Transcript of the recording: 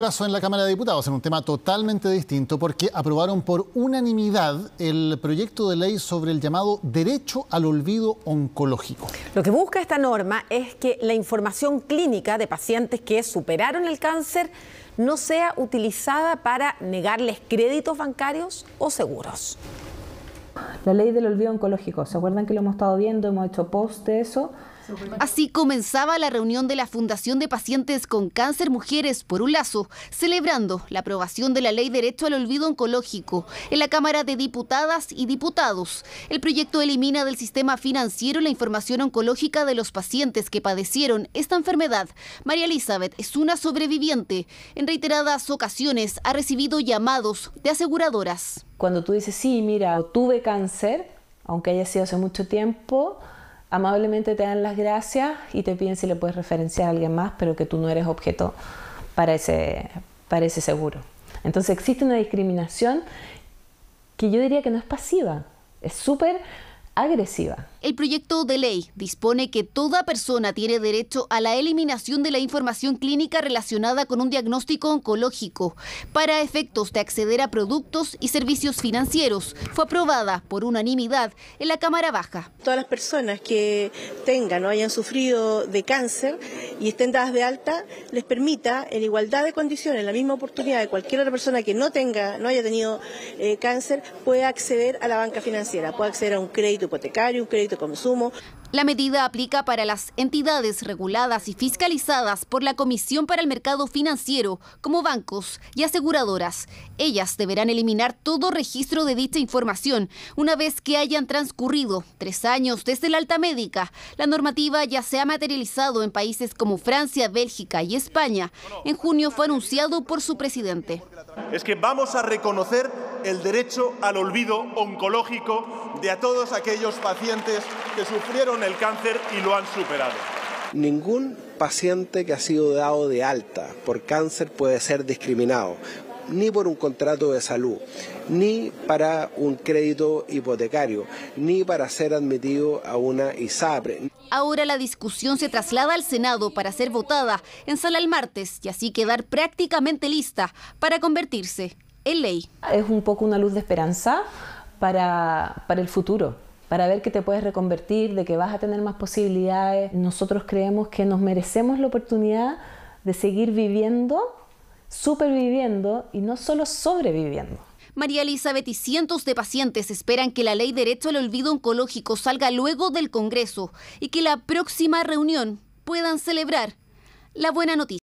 caso en la Cámara de Diputados, en un tema totalmente distinto, porque aprobaron por unanimidad el proyecto de ley sobre el llamado derecho al olvido oncológico. Lo que busca esta norma es que la información clínica de pacientes que superaron el cáncer no sea utilizada para negarles créditos bancarios o seguros. La ley del olvido oncológico, ¿se acuerdan que lo hemos estado viendo? Hemos hecho post de eso. Así comenzaba la reunión de la Fundación de Pacientes con Cáncer Mujeres por un lazo, celebrando la aprobación de la Ley Derecho al Olvido Oncológico en la Cámara de Diputadas y Diputados. El proyecto elimina del sistema financiero la información oncológica de los pacientes que padecieron esta enfermedad. María Elizabeth es una sobreviviente. En reiteradas ocasiones ha recibido llamados de aseguradoras. Cuando tú dices, sí, mira, tuve cáncer, aunque haya sido hace mucho tiempo, amablemente te dan las gracias y te piden si le puedes referenciar a alguien más, pero que tú no eres objeto para ese, para ese seguro. Entonces existe una discriminación que yo diría que no es pasiva, es súper agresiva. El proyecto de ley dispone que toda persona tiene derecho a la eliminación de la información clínica relacionada con un diagnóstico oncológico para efectos de acceder a productos y servicios financieros. Fue aprobada por unanimidad en la Cámara Baja. Todas las personas que tengan o hayan sufrido de cáncer y estén dadas de alta, les permita en igualdad de condiciones, la misma oportunidad de cualquier otra persona que no tenga, no haya tenido eh, cáncer, pueda acceder a la banca financiera, pueda acceder a un crédito hipotecario, un crédito consumo. La medida aplica para las entidades reguladas y fiscalizadas por la Comisión para el Mercado Financiero, como bancos y aseguradoras. Ellas deberán eliminar todo registro de dicha información una vez que hayan transcurrido tres años desde la alta médica. La normativa ya se ha materializado en países como Francia, Bélgica y España. En junio fue anunciado por su presidente. Es que vamos a reconocer el derecho al olvido oncológico de a todos aquellos pacientes que sufrieron el cáncer y lo han superado. Ningún paciente que ha sido dado de alta por cáncer puede ser discriminado, ni por un contrato de salud, ni para un crédito hipotecario, ni para ser admitido a una ISAPRE. Ahora la discusión se traslada al Senado para ser votada en sala el martes y así quedar prácticamente lista para convertirse es un poco una luz de esperanza para, para el futuro, para ver que te puedes reconvertir, de que vas a tener más posibilidades. Nosotros creemos que nos merecemos la oportunidad de seguir viviendo, superviviendo y no solo sobreviviendo. María Elizabeth y cientos de pacientes esperan que la ley derecho al olvido oncológico salga luego del Congreso y que la próxima reunión puedan celebrar la buena noticia.